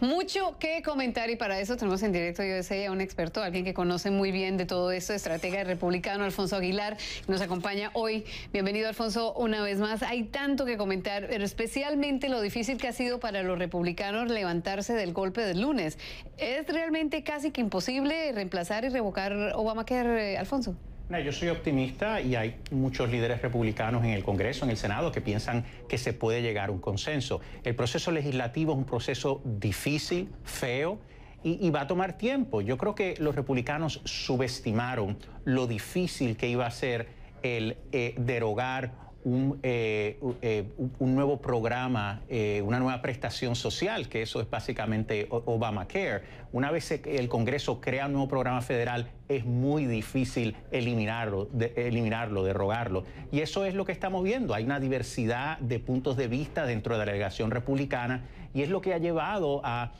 Mucho que comentar y para eso tenemos en directo yo a un experto, alguien que conoce muy bien de todo esto, estratega republicano, Alfonso Aguilar, que nos acompaña hoy. Bienvenido, Alfonso, una vez más. Hay tanto que comentar, pero especialmente lo difícil que ha sido para los republicanos levantarse del golpe del lunes. ¿Es realmente casi que imposible reemplazar y revocar Obamacare, eh, Alfonso? yo soy optimista y hay muchos líderes republicanos en el Congreso, en el Senado, que piensan que se puede llegar a un consenso. El proceso legislativo es un proceso difícil, feo. Y, va a tomar tiempo. Yo creo que los republicanos subestimaron lo difícil que iba a ser el eh, derogar eh, eh, un, nuevo programa, eh, una nueva prestación social, que eso es básicamente Obamacare. Una vez que el Congreso crea un nuevo programa federal, es muy difícil eliminarlo, eliminarlo, derrogarlo. Y eso es lo que estamos viendo. Hay una diversidad de puntos de vista dentro de la delegación republicana y es lo que ha llevado a,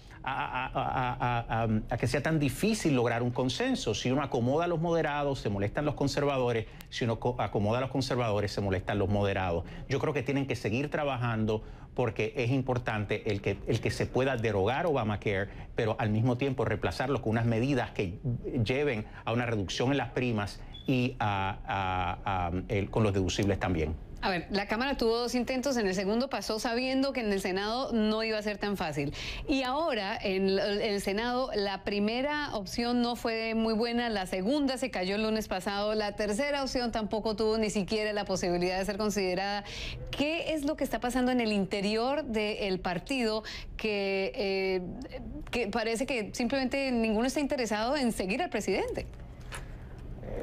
que sea tan difícil lograr un consenso. Si uno acomoda a los moderados, se molestan los conservadores, si uno acomoda a los conservadores, se molestan los moderados. Yo creo que tienen que seguir trabajando porque es importante el que, el que se pueda derogar Obamacare, pero al mismo tiempo reemplazarlo con unas medidas que lleven a una reducción en las primas y con los deducibles también. A ver, la Cámara tuvo dos intentos, en el segundo pasó sabiendo que en el Senado no iba a ser tan fácil. Y ahora, en el Senado, la primera opción no fue muy buena, la segunda se cayó el lunes pasado, la tercera opción tampoco tuvo ni siquiera la posibilidad de ser considerada. ¿Qué es lo que está pasando en el interior del partido que eh, parece que simplemente ninguno está interesado en seguir al presidente?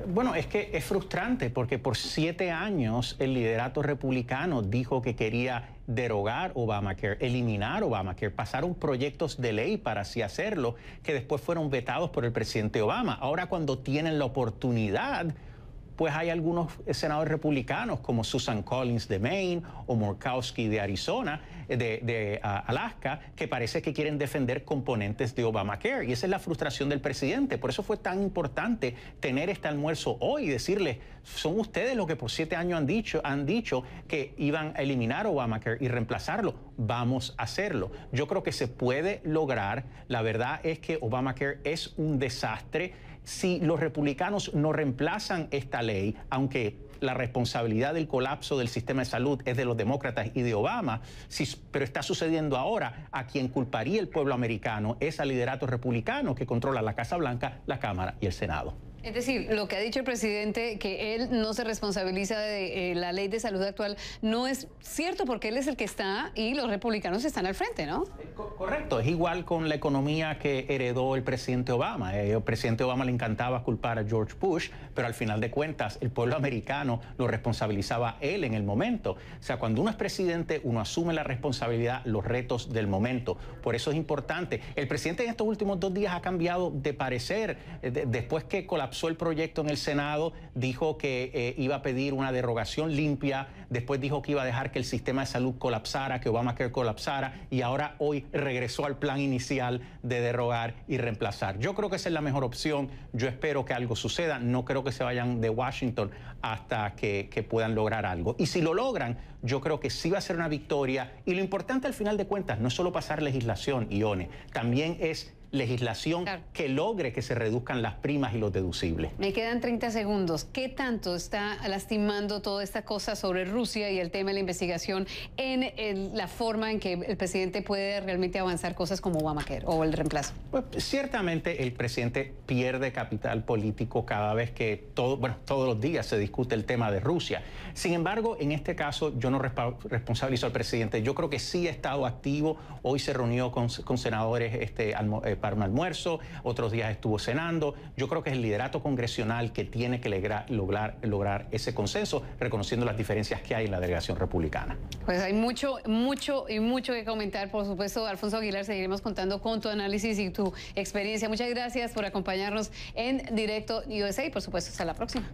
Bueno, es que es frustrante porque por siete años el liderato republicano dijo que quería derogar Obamacare, eliminar Obamacare, pasaron proyectos de ley para así hacerlo, que después fueron vetados por el presidente Obama. Ahora cuando tienen la oportunidad, pues hay algunos senadores republicanos como Susan Collins de Maine o Murkowski de Arizona, eh, de, Alaska, que parece que quieren defender componentes de Obamacare. Y esa es la frustración del presidente. Por eso fue tan importante tener este almuerzo hoy y decirles, son ustedes los que por siete años han dicho, han dicho que iban a eliminar Obamacare y reemplazarlo. Vamos a hacerlo. Yo creo que se puede lograr. La verdad es que Obamacare es un desastre si los republicanos no reemplazan esta ley, aunque la responsabilidad del colapso del sistema de salud es de los demócratas y de Obama, si, pero está sucediendo ahora, a quien culparía el pueblo americano es al liderato republicano que controla la Casa Blanca, la Cámara y el Senado. Es decir, lo que ha dicho el presidente, que él no se responsabiliza de eh, la ley de salud actual, no es cierto porque él es el que está y los republicanos están al frente, ¿no? Correcto, es igual con la economía que heredó el presidente Obama. Eh, el presidente Obama le encantaba culpar a George Bush, pero al final de cuentas el pueblo americano lo responsabilizaba él en el momento. O sea, cuando uno es presidente, uno asume la responsabilidad, los retos del momento. Por eso es importante. El presidente en estos últimos dos días ha cambiado de parecer eh, después que colapsó el proyecto en el Senado, dijo que eh, iba a pedir una derogación limpia, después dijo que iba a dejar que el sistema de salud colapsara, que Obamacare colapsara, y ahora hoy regresó al plan inicial de derogar y reemplazar. Yo creo que esa es la mejor opción, yo espero que algo suceda, no creo que se vayan de Washington hasta que, que puedan lograr algo. Y si lo logran, yo creo que sí va a ser una victoria, y lo importante al final de cuentas no es solo pasar legislación, Ione, también es legislación que logre que se reduzcan las primas y los deducibles. Me quedan 30 segundos. ¿Qué tanto está lastimando toda esta cosa sobre Rusia y el tema de la investigación en la forma en que el presidente puede realmente avanzar cosas como Obamacare o el reemplazo? Pues, ciertamente el presidente pierde capital político cada vez que todo, bueno, todos los días se discute el tema de Rusia. Sin embargo, en este caso yo no responsabilizo al presidente. Yo creo que sí ha estado activo. Hoy se reunió con, senadores este, eh, un almuerzo, otros días estuvo cenando. Yo creo que es el liderato congresional que tiene que lograr, lograr ese consenso, reconociendo las diferencias que hay en la delegación republicana. Pues hay mucho, mucho y mucho que comentar. Por supuesto, Alfonso Aguilar, seguiremos contando con tu análisis y tu experiencia. Muchas gracias por acompañarnos en directo USA y por supuesto hasta la próxima.